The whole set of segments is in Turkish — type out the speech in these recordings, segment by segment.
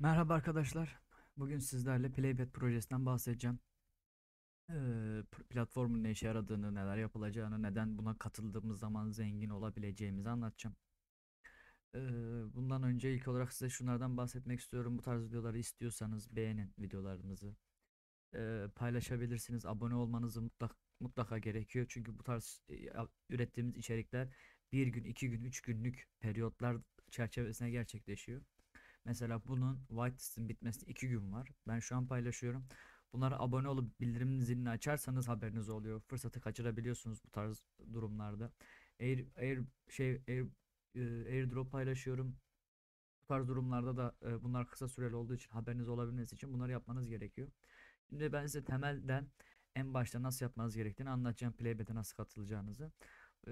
Merhaba arkadaşlar. Bugün sizlerle Playbet projesinden bahsedeceğim. Ee, platformun ne işe yaradığını, neler yapılacağını, neden buna katıldığımız zaman zengin olabileceğimizi anlatacağım. Ee, bundan önce ilk olarak size şunlardan bahsetmek istiyorum. Bu tarz videoları istiyorsanız beğenin videolarımızı. Ee, paylaşabilirsiniz. Abone olmanızı mutlaka, mutlaka gerekiyor. Çünkü bu tarz e, ürettiğimiz içerikler bir gün, iki gün, üç günlük periyotlar çerçevesine gerçekleşiyor. Mesela bunun whitelist'in bitmesi 2 gün var. Ben şu an paylaşıyorum. Bunlara abone olup bildirim zilini açarsanız haberiniz oluyor. Fırsatı kaçırabiliyorsunuz bu tarz durumlarda. Air, air şey air, e, airdrop paylaşıyorum. Bu tarz durumlarda da e, bunlar kısa süreli olduğu için haberiniz olabilmesi için bunları yapmanız gerekiyor. Şimdi ben size temelden en başta nasıl yapmanız gerektiğini anlatacağım. Playbet'e nasıl katılacağınızı. Ee,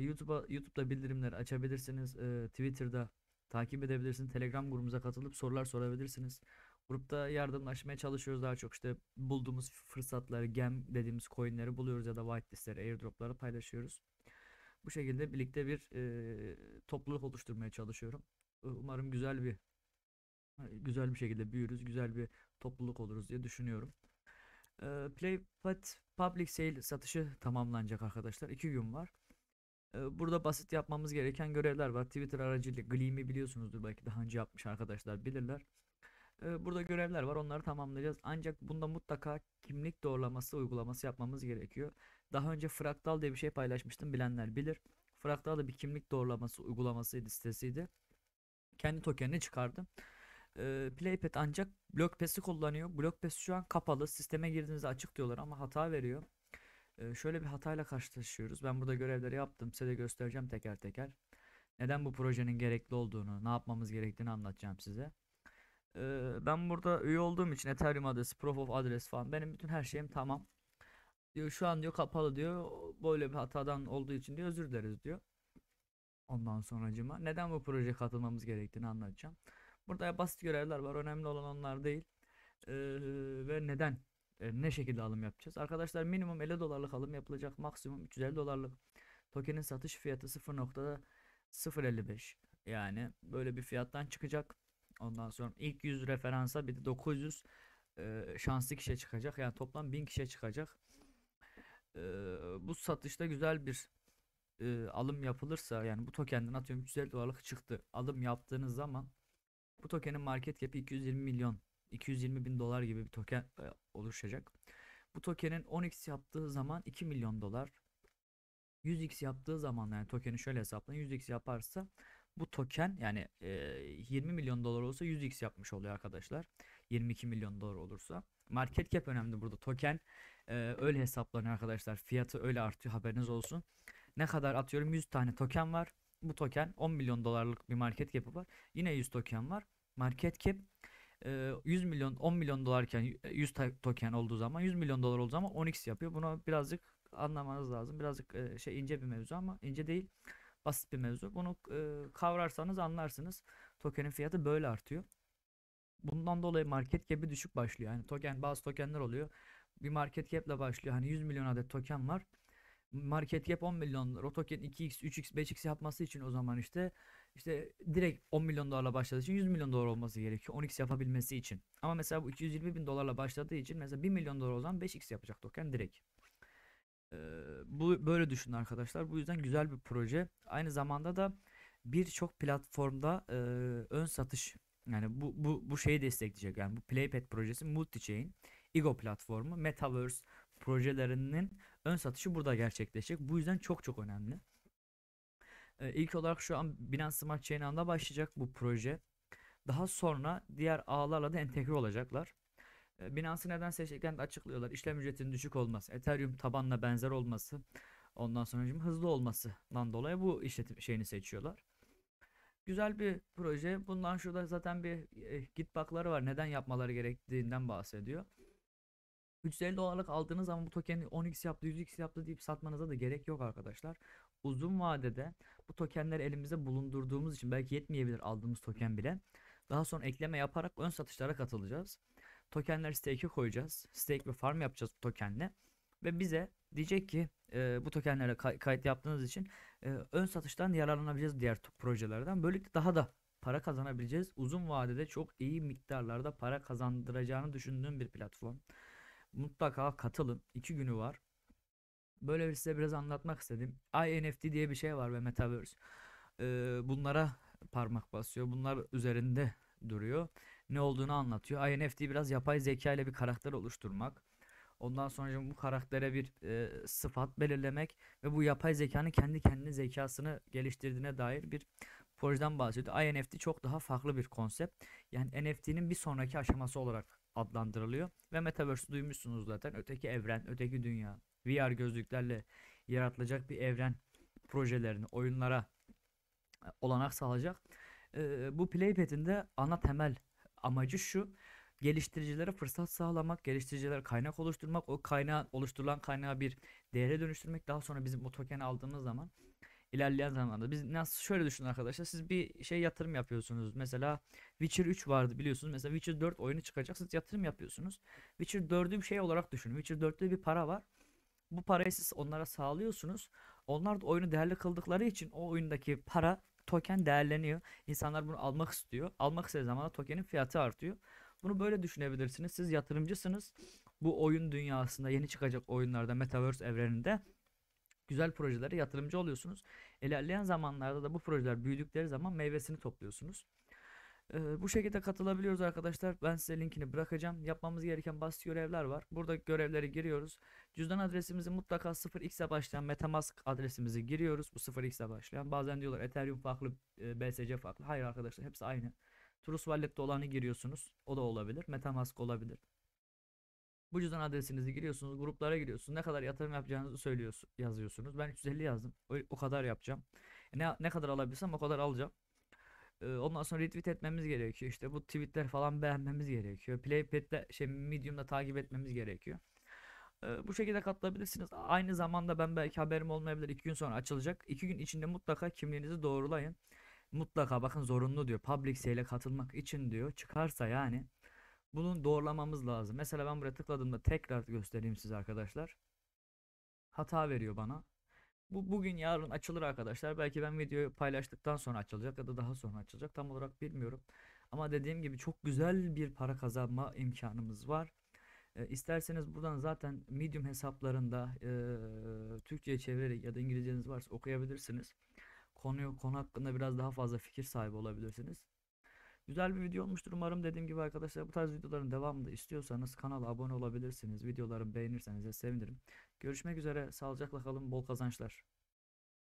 YouTube'a YouTube'da bildirimleri açabilirsiniz. Ee, Twitter'da takip edebilirsiniz. Telegram grubumuza katılıp sorular sorabilirsiniz. Grupta yardımlaşmaya çalışıyoruz daha çok işte bulduğumuz fırsatları, gem dediğimiz coinleri buluyoruz ya da whitelistleri, airdropları paylaşıyoruz. Bu şekilde birlikte bir e, topluluk oluşturmaya çalışıyorum. Umarım güzel bir güzel bir şekilde büyürüz, güzel bir topluluk oluruz diye düşünüyorum. E, Play Public Sale satışı tamamlanacak arkadaşlar. 2 gün var. Ee, burada basit yapmamız gereken görevler var. Twitter aracıyla Gleam'i biliyorsunuzdur belki daha önce yapmış arkadaşlar bilirler. Ee, burada görevler var onları tamamlayacağız. Ancak bunda mutlaka kimlik doğrulaması uygulaması yapmamız gerekiyor. Daha önce fraktal diye bir şey paylaşmıştım bilenler bilir. Fraktal da bir kimlik doğrulaması uygulamasıydı sitesiydi. Kendi tokenini çıkardım. Ee, Playpad ancak Blockpass'i kullanıyor. Blockpass şu an kapalı. Sisteme girdiğinizde açık diyorlar ama hata veriyor şöyle bir hatayla karşılaşıyoruz. Ben burada görevleri yaptım. Size de göstereceğim teker teker. Neden bu projenin gerekli olduğunu, ne yapmamız gerektiğini anlatacağım size. ben burada üye olduğum için Ethereum adresi, Proof of Address falan benim bütün her şeyim tamam. Diyor şu an diyor kapalı diyor. Böyle bir hatadan olduğu için diyor özür dileriz diyor. Ondan sonra sonracıma neden bu proje katılmamız gerektiğini anlatacağım. Burada basit görevler var. Önemli olan onlar değil. Ee, ve neden e, ne şekilde alım yapacağız? Arkadaşlar minimum 50 dolarlık alım yapılacak. Maksimum 350 dolarlık. Tokenin satış fiyatı 0.055. Yani böyle bir fiyattan çıkacak. Ondan sonra ilk 100 referansa bir de 900 e, şanslı kişiye çıkacak. Yani toplam 1000 kişiye çıkacak. E, bu satışta güzel bir e, alım yapılırsa yani bu tokenden atıyorum 350 dolarlık çıktı. Alım yaptığınız zaman bu tokenin market cap'i 220 milyon 220 bin dolar gibi bir token e, oluşacak. Bu tokenin 10x yaptığı zaman 2 milyon dolar 100x yaptığı zaman yani tokeni şöyle hesaplayın 100x yaparsa bu token yani e, 20 milyon dolar olsa 100x yapmış oluyor arkadaşlar. 22 milyon dolar olursa. Market cap önemli burada. Token e, öyle hesaplanıyor arkadaşlar. Fiyatı öyle artıyor haberiniz olsun. Ne kadar atıyorum 100 tane token var. Bu token 10 milyon dolarlık bir market cap'i var. Yine 100 token var. Market cap 100 milyon 10 milyon dolarken 100 e, token olduğu zaman 100 milyon dolar olduğu zaman 10x yapıyor. Bunu birazcık anlamanız lazım. Birazcık şey ince bir mevzu ama ince değil basit bir mevzu. Bunu kavrarsanız anlarsınız. Tokenin fiyatı böyle artıyor. Bundan dolayı market cap'i düşük başlıyor. Yani token bazı tokenler oluyor. Bir market cap'le başlıyor. Hani 100 milyon adet token var market cap 10 milyon, rotoken 2x, 3x, 5x yapması için o zaman işte işte direkt 10 milyon dolarla başladığı için 100 milyon dolar olması gerekiyor 10x yapabilmesi için. Ama mesela bu 220 bin dolarla başladığı için mesela 1 milyon dolar olan 5x yapacak token direkt. Ee, bu böyle düşünün arkadaşlar. Bu yüzden güzel bir proje. Aynı zamanda da birçok platformda e, ön satış yani bu bu bu şeyi destekleyecek. Yani bu Playpad projesi multi-chain, Ego platformu, Metaverse projelerinin ön satışı burada gerçekleşecek. Bu yüzden çok çok önemli. Ee, ilk olarak şu an Binance Smart Chain başlayacak bu proje. Daha sonra diğer ağlarla da entegre olacaklar. E, Binance'ı neden seçtiklerini açıklıyorlar. İşlem ücretinin düşük olması, Ethereum tabanla benzer olması, ondan sonra hızlı olmasından dolayı bu işletim şeyini seçiyorlar. Güzel bir proje. Bundan şurada zaten bir e, git bakları var. Neden yapmaları gerektiğinden bahsediyor. 350 dolarlık aldığınız zaman bu token 10x yaptı 100x yaptı deyip satmanıza da gerek yok arkadaşlar uzun vadede bu tokenleri elimize bulundurduğumuz için belki yetmeyebilir aldığımız token bile. Daha sonra ekleme yaparak ön satışlara katılacağız. Tokenler stake'e koyacağız. Stake ve farm yapacağız bu tokenle. Ve bize diyecek ki e, bu tokenlere kayıt yaptığınız için e, ön satıştan yararlanabileceğiz diğer projelerden. Böylelikle daha da para kazanabileceğiz. Uzun vadede çok iyi miktarlarda para kazandıracağını düşündüğüm bir platform. Mutlaka katılın. 2 günü var. Böyle bir size biraz anlatmak istedim. INFT diye bir şey var ve Metaverse. Ee, bunlara parmak basıyor. Bunlar üzerinde duruyor. Ne olduğunu anlatıyor. INFT biraz yapay zeka ile bir karakter oluşturmak. Ondan sonra bu karaktere bir e, sıfat belirlemek ve bu yapay zekanın kendi kendine zekasını geliştirdiğine dair bir projeden bahsediyordu. INFT çok daha farklı bir konsept. Yani NFT'nin bir sonraki aşaması olarak adlandırılıyor. Ve Metaverse duymuşsunuz zaten. Öteki evren, öteki dünya. VR gözlüklerle yaratılacak bir evren projelerine, oyunlara e, olanak sağlayacak. E, bu Playpad'in de ana temel amacı şu. Geliştiricilere fırsat sağlamak, geliştiricilere kaynak oluşturmak, o kaynağı oluşturulan kaynağı bir değere dönüştürmek. Daha sonra bizim o token aldığımız zaman ilerleyen zamanda Biz nasıl şöyle düşünün arkadaşlar. Siz bir şey yatırım yapıyorsunuz. Mesela Witcher 3 vardı biliyorsunuz. Mesela Witcher 4 oyunu çıkacak. Siz yatırım yapıyorsunuz. Witcher 4'ü bir şey olarak düşünün. Witcher 4'te bir para var. Bu parayı siz onlara sağlıyorsunuz. Onlar da oyunu değerli kıldıkları için o oyundaki para token değerleniyor. İnsanlar bunu almak istiyor. Almak istediği zaman da tokenin fiyatı artıyor. Bunu böyle düşünebilirsiniz. Siz yatırımcısınız. Bu oyun dünyasında yeni çıkacak oyunlarda Metaverse evreninde güzel projelere yatırımcı oluyorsunuz. İlerleyen zamanlarda da bu projeler büyüdükleri zaman meyvesini topluyorsunuz. Ee, bu şekilde katılabiliyoruz arkadaşlar. Ben size linkini bırakacağım. Yapmamız gereken basit görevler var. Burada görevleri giriyoruz. Cüzdan adresimizi mutlaka 0x'e başlayan Metamask adresimizi giriyoruz. Bu 0x'e başlayan. Bazen diyorlar Ethereum farklı, BSC farklı. Hayır arkadaşlar hepsi aynı. Trust Wallet'te olanı giriyorsunuz. O da olabilir. Metamask olabilir. Bu cüzdan adresinizi giriyorsunuz, gruplara giriyorsunuz. Ne kadar yatırım yapacağınızı söylüyorsunuz, yazıyorsunuz. Ben 350 yazdım. O, kadar yapacağım. E ne ne kadar alabilirsem o kadar alacağım. Ee, ondan sonra retweet etmemiz gerekiyor. İşte bu tweetler falan beğenmemiz gerekiyor. Playpad'de şey Medium'da takip etmemiz gerekiyor. Ee, bu şekilde katılabilirsiniz. Aynı zamanda ben belki haberim olmayabilir. 2 gün sonra açılacak. 2 gün içinde mutlaka kimliğinizi doğrulayın mutlaka bakın zorunlu diyor. Public sale katılmak için diyor. Çıkarsa yani bunu doğrulamamız lazım. Mesela ben buraya tıkladığımda tekrar göstereyim size arkadaşlar. Hata veriyor bana. Bu bugün yarın açılır arkadaşlar. Belki ben videoyu paylaştıktan sonra açılacak ya da daha sonra açılacak. Tam olarak bilmiyorum. Ama dediğim gibi çok güzel bir para kazanma imkanımız var. E, isterseniz buradan zaten medium hesaplarında e, Türkçe'ye çevirerek ya da İngilizceniz varsa okuyabilirsiniz. Konuyu konu hakkında biraz daha fazla fikir sahibi olabilirsiniz. Güzel bir video olmuştur umarım dediğim gibi arkadaşlar bu tarz videoların devamını istiyorsanız kanala abone olabilirsiniz. videoları beğenirseniz de sevinirim. Görüşmek üzere sağlıcakla kalın bol kazançlar.